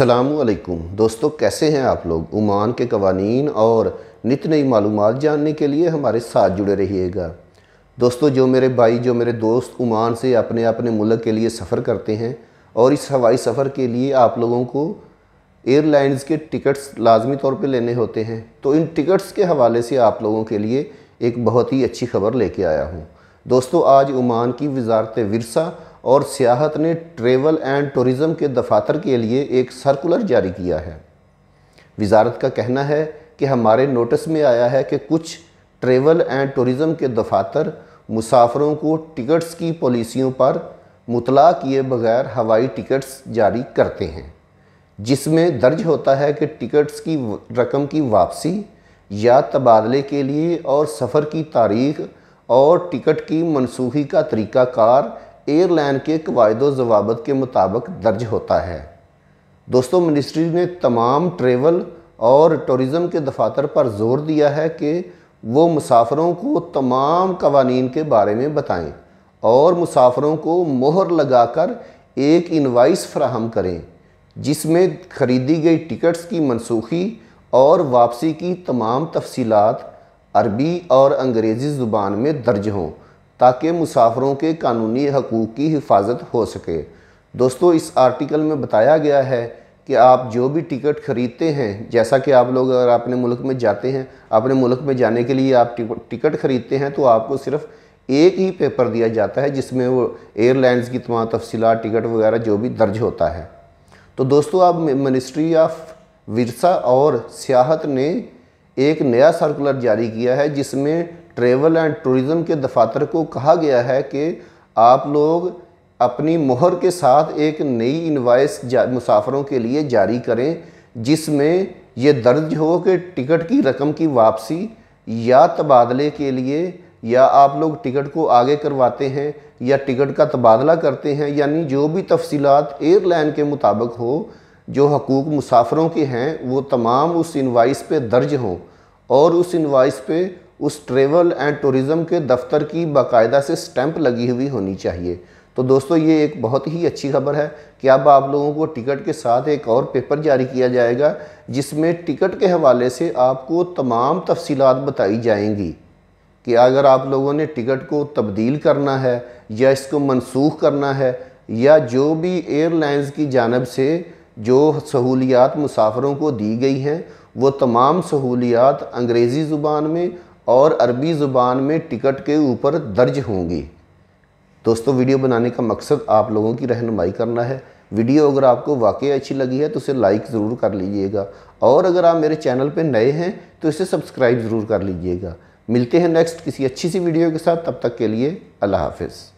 असलकुम दोस्तों कैसे हैं आप लोग ओमान के कवानीन और नित नई मालूम जानने के लिए हमारे साथ जुड़े रहिएगा दोस्तों जो मेरे भाई जो मेरे दोस्त ओमान से अपने अपने मुल्क के लिए सफ़र करते हैं और इस हवाई सफ़र के लिए आप लोगों को एयरलाइंस के टिकट्स लाजमी तौर पे लेने होते हैं तो इन टिकट्स के हवाले से आप लोगों के लिए एक बहुत ही अच्छी खबर लेके आया हूँ दोस्तों आज ओमान की वजारत वरसा और सियाहत ने ट्रेवल एंड टूरिज़म के दफातर के लिए एक सर्कुलर जारी किया है वजारत का कहना है कि हमारे नोटिस में आया है कि कुछ ट्रेवल एंड टूरिज़म के दफातर मुसाफरों को टिकट्स की पॉलिसियों पर मुतला किए बगैर हवाई टिकट्स जारी करते हैं जिसमें दर्ज होता है कि टिकट्स की रकम की वापसी या तबादले के लिए और सफ़र की तारीख़ और टिकट की मनसूखी का तरीक़ाकार एयरलाइन के कवायद जवाबत के मुताबिक दर्ज होता है दोस्तों मिनिस्ट्री ने तमाम ट्रेवल और टूरिज़म के दफातर पर जोर दिया है कि वो मुसाफरों को तमाम कवानीन के बारे में बताएं और मुसाफरों को मोहर लगाकर एक इनवाइस फ्राहम करें जिसमें ख़रीदी गई टिकट्स की मनसूखी और वापसी की तमाम तफसीलात अरबी और अंग्रेज़ी ज़ुबान में दर्ज हों ताकि मुसाफरों के कानूनी हकूक़ की हिफाजत हो सके दोस्तों इस आर्टिकल में बताया गया है कि आप जो भी टिकट ख़रीदते हैं जैसा कि आप लोग अगर अपने मुल्क में जाते हैं अपने मुल्क में जाने के लिए आप टिकट ख़रीदते हैं तो आपको सिर्फ़ एक ही पेपर दिया जाता है जिसमें वो एयरलाइंस की तमाम तफसीला टिकट वगैरह जो भी दर्ज होता है तो दोस्तों आप मिनिस्ट्री ऑफ विरसा और सियाहत ने एक नया सर्कुलर जारी किया है जिसमें ट्रेवल एंड टूरिज़म के दफातर को कहा गया है कि आप लोग अपनी मोहर के साथ एक नई इन्वाइस मुसाफरों के लिए जारी करें जिसमें यह दर्ज हो कि टिकट की रकम की वापसी या तबादले के लिए या आप लोग टिकट को आगे करवाते हैं या टिकट का तबादला करते हैं यानी जो भी तफसीलात एयरलाइन के मुताबिक हो जो हकूक़ मुसाफरों के हैं वो तमाम उस इन्वाइस पे दर्ज हों और उस इन्वाइस पे उस ट्रेवल एंड टूरिज़म के दफ्तर की बाकायदा से स्टैंप लगी हुई होनी चाहिए तो दोस्तों ये एक बहुत ही अच्छी खबर है कि अब आप लोगों को टिकट के साथ एक और पेपर जारी किया जाएगा जिसमें टिकट के हवाले से आपको तमाम तफसीलात बताई जाएंगी कि अगर आप लोगों ने टिकट को तब्दील करना है या इसको मनसूख करना है या जो भी एयरलाइंस की जानब से जो सहूलियात मुसाफरों को दी गई हैं वो तमाम सहूलियात अंग्रेज़ी ज़ुबान में और अरबी ज़ुबान में टिकट के ऊपर दर्ज होंगी दोस्तों वीडियो बनाने का मकसद आप लोगों की रहनुमाई करना है वीडियो अगर आपको वाकई अच्छी लगी है तो उसे लाइक ज़रूर कर लीजिएगा और अगर आप मेरे चैनल पर नए हैं तो इसे सब्सक्राइब ज़रूर कर लीजिएगा मिलते हैं नेक्स्ट किसी अच्छी सी वीडियो के साथ तब तक के लिए अल्लाह हाफिज़